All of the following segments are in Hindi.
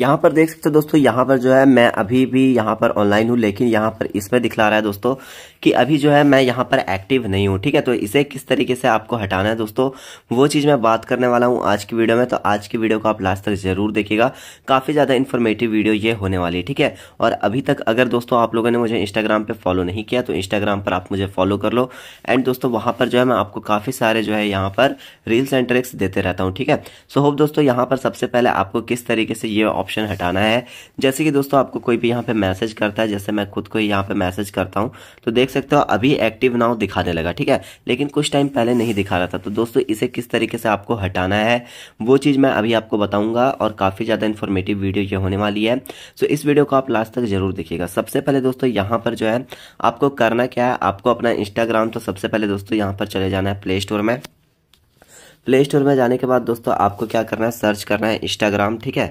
यहाँ पर देख सकते हो दोस्तों यहाँ पर जो है मैं अभी भी यहाँ पर ऑनलाइन हूँ लेकिन यहाँ पर इसमें दिखला रहा है दोस्तों कि अभी जो है मैं यहाँ पर एक्टिव नहीं हूँ ठीक है तो इसे किस तरीके से आपको हटाना है दोस्तों वो चीज़ मैं बात करने वाला हूँ आज की वीडियो में तो आज की वीडियो को आप लास्ट तक जरूर देखिएगा काफ़ी ज़्यादा इन्फॉर्मेटिव वीडियो ये होने वाली है ठीक है और अभी तक अगर दोस्तों आप लोगों ने मुझे इंस्टाग्राम पर फॉलो नहीं किया तो इंस्टाग्राम पर आप मुझे फॉलो कर लो एंड दोस्तों वहाँ पर जो है मैं आपको काफ़ी सारे जो है यहाँ पर रील्स एंड ट्रिक्स देते रहता हूँ ठीक है सो होप दोस्तों यहाँ पर सबसे पहले आपको किस तरीके से ये ऑप्शन हटाना है जैसे कि दोस्तों आपको कोई भी यहाँ पे मैसेज करता है जैसे मैं खुद को यहाँ पे मैसेज करता हूँ तो देख सकते हो अभी एक्टिव नाउ दिखाने लगा ठीक है लेकिन कुछ टाइम पहले नहीं दिखा रहा था तो दोस्तों इसे किस तरीके से आपको हटाना है वो चीज़ मैं अभी आपको बताऊंगा और काफ़ी ज़्यादा इन्फॉर्मेटिव वीडियो ये होने वाली है सो इस वीडियो को आप लास्ट तक जरूर देखिएगा सबसे पहले दोस्तों यहाँ पर जो है आपको करना क्या है आपको अपना इंस्टाग्राम तो सबसे पहले दोस्तों यहाँ पर चले जाना है प्ले स्टोर में प्ले स्टोर में जाने के बाद दोस्तों आपको क्या करना है सर्च करना है इंस्टाग्राम ठीक है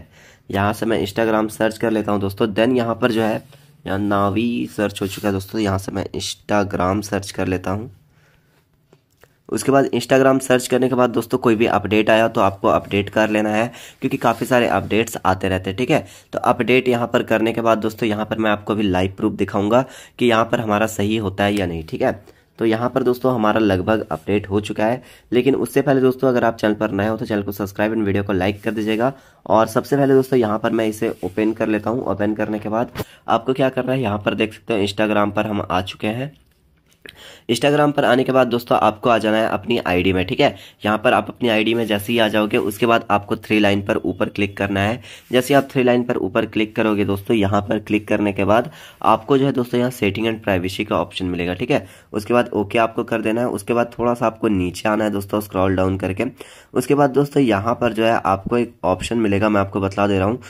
यहाँ से मैं इंस्टाग्राम सर्च कर लेता हूँ दोस्तों देन यहाँ पर जो है यहाँ नावी सर्च हो चुका है दोस्तों यहाँ से मैं इंस्टाग्राम सर्च कर लेता हूँ उसके बाद इंस्टाग्राम सर्च करने के बाद दोस्तों कोई भी अपडेट आया तो आपको अपडेट कर लेना है क्योंकि काफ़ी सारे अपडेट्स आते रहते हैं ठीक है तो अपडेट यहाँ पर करने के बाद दोस्तों यहाँ पर मैं आपको भी लाइव प्रूफ दिखाऊंगा कि यहाँ पर हमारा सही होता है या नहीं ठीक है तो यहाँ पर दोस्तों हमारा लगभग अपडेट हो चुका है लेकिन उससे पहले दोस्तों अगर आप चैनल पर नए हो तो चैनल को सब्सक्राइब एंड वीडियो को लाइक कर दीजिएगा और सबसे पहले दोस्तों यहाँ पर मैं इसे ओपन कर लेता हूँ ओपन करने के बाद आपको क्या करना है यहाँ पर देख सकते हो इंस्टाग्राम पर हम आ चुके हैं इंस्टाग्राम पर आने के बाद दोस्तों आपको आ जाना है अपनी आईडी में ठीक है यहाँ पर आप अपनी आईडी में जैसे ही आ जाओगे उसके बाद आपको थ्री लाइन पर ऊपर क्लिक करना है जैसे आप थ्री लाइन पर ऊपर क्लिक करोगे दोस्तों यहाँ पर क्लिक करने के बाद आपको जो है दोस्तों यहाँ सेटिंग एंड प्राइवेसी का ऑप्शन मिलेगा ठीक है उसके बाद ओके आपको कर देना है उसके बाद थोड़ा सा आपको नीचे आना है दोस्तों स्क्रॉल डाउन करके उसके बाद दोस्तों यहाँ पर जो है आपको एक ऑप्शन मिलेगा मैं आपको बता दे रहा हूँ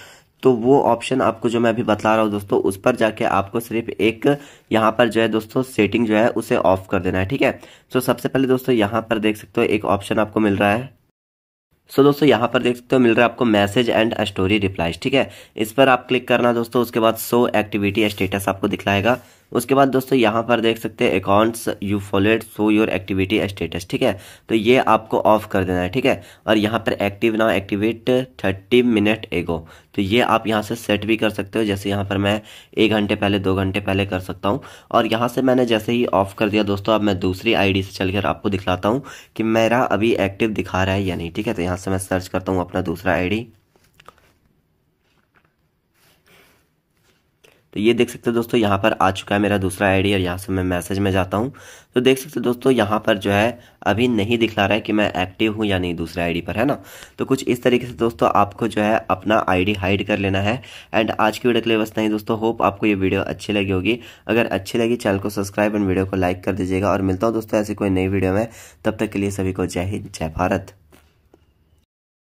तो वो ऑप्शन आपको जो मैं अभी बता रहा हूँ दोस्तों उस पर जाके आपको सिर्फ एक यहाँ पर जो है दोस्तों सेटिंग जो है उसे ऑफ कर देना है ठीक है सो सबसे पहले दोस्तों यहाँ पर देख सकते हो एक ऑप्शन आपको मिल रहा है सो so, दोस्तों यहाँ पर देख सकते हो मिल रहा है आपको मैसेज एंड स्टोरी रिप्लाईज ठीक है इस पर आप क्लिक करना दोस्तों उसके बाद सो एक्टिविटी स्टेटस आपको दिखलाएगा उसके बाद दोस्तों यहाँ पर देख सकते हैं accounts you followed so your activity status ठीक है तो ये आपको ऑफ कर देना है ठीक है और यहाँ पर एक्टिव ना एक्टिवेट थर्टी मिनट एगो तो ये आप यहाँ से सेट भी कर सकते हो जैसे यहाँ पर मैं एक घंटे पहले दो घंटे पहले कर सकता हूँ और यहाँ से मैंने जैसे ही ऑफ कर दिया दोस्तों अब मैं दूसरी आई से चल आपको दिखलाता हूँ कि मेरा अभी एक्टिव दिखा रहा है या नहीं ठीक है तो यहाँ से मैं सर्च करता हूँ अपना दूसरा आई तो ये देख सकते हो दोस्तों यहाँ पर आ चुका है मेरा दूसरा आईडी और यहाँ से मैं मैसेज में जाता हूँ तो देख सकते हो दोस्तों यहाँ पर जो है अभी नहीं दिखला रहा है कि मैं एक्टिव हूँ या नहीं दूसरे आईडी पर है ना तो कुछ इस तरीके से दोस्तों आपको जो है अपना आईडी हाइड कर लेना है एंड आज की वीडियो के लिए बस नहीं दोस्तों होप आपको ये वीडियो अच्छी लगी होगी अगर अच्छी लगी चैनल को सब्सक्राइब एंड वीडियो को लाइक कर दीजिएगा और मिलता हूँ दोस्तों ऐसी कोई नई वीडियो में तब तक के लिए सभी को जय हिंद जय भारत